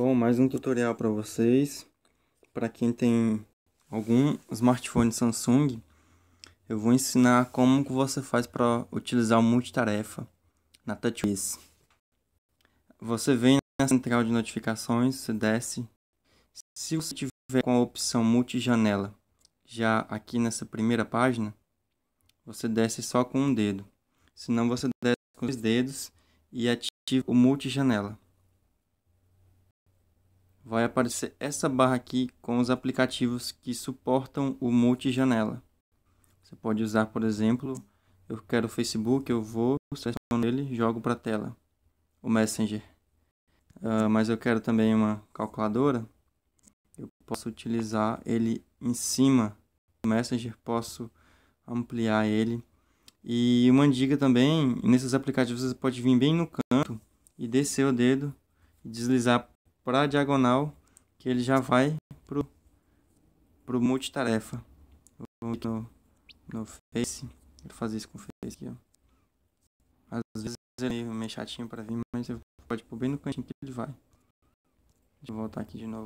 Bom, mais um tutorial para vocês. Para quem tem algum smartphone Samsung, eu vou ensinar como que você faz para utilizar o multitarefa na TouchWiz. Você vem na central de notificações, você desce. Se você tiver com a opção multijanela, já aqui nessa primeira página, você desce só com um dedo. Senão você desce com os dedos e ativa o multijanela vai aparecer essa barra aqui com os aplicativos que suportam o multi janela Você pode usar, por exemplo, eu quero o Facebook, eu vou, seleciono ele, jogo para a tela, o Messenger. Uh, mas eu quero também uma calculadora, eu posso utilizar ele em cima do Messenger, posso ampliar ele. E uma dica também, nesses aplicativos você pode vir bem no canto e descer o dedo e deslizar para a diagonal, que ele já vai pro, pro multitarefa. Vou no, no Face, vou fazer isso com o Face aqui, ó. Às vezes ele é meio chatinho para vir, mas você pode pôr bem no cantinho que ele vai. Deixa eu voltar aqui de novo.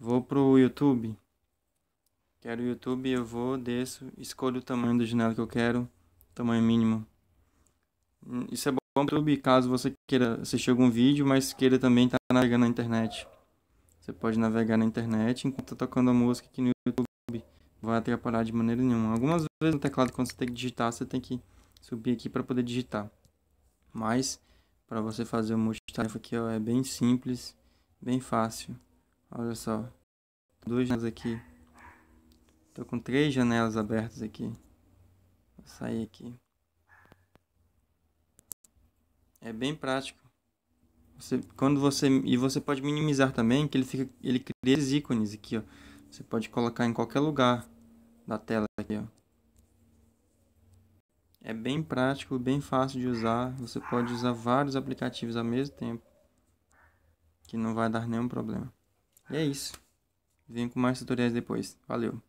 Vou pro YouTube. Quero o YouTube, eu vou, desço, escolho o tamanho do janela que eu quero, tamanho mínimo. Hum, isso é como YouTube, caso você queira assistir algum vídeo, mas queira também estar tá navegando na internet. Você pode navegar na internet enquanto está tocando a música aqui no YouTube. Vai atrapalhar de maneira nenhuma. Algumas vezes no teclado, quando você tem que digitar, você tem que subir aqui para poder digitar. Mas, para você fazer o multitarefa aqui, ó, é bem simples, bem fácil. Olha só. Duas janelas aqui. Tô com três janelas abertas aqui. Vou sair aqui. É bem prático. Você, quando você e você pode minimizar também que ele fica, ele cria esses ícones aqui, ó. Você pode colocar em qualquer lugar da tela aqui, ó. É bem prático, bem fácil de usar. Você pode usar vários aplicativos ao mesmo tempo, que não vai dar nenhum problema. E é isso. Vem com mais tutoriais depois. Valeu!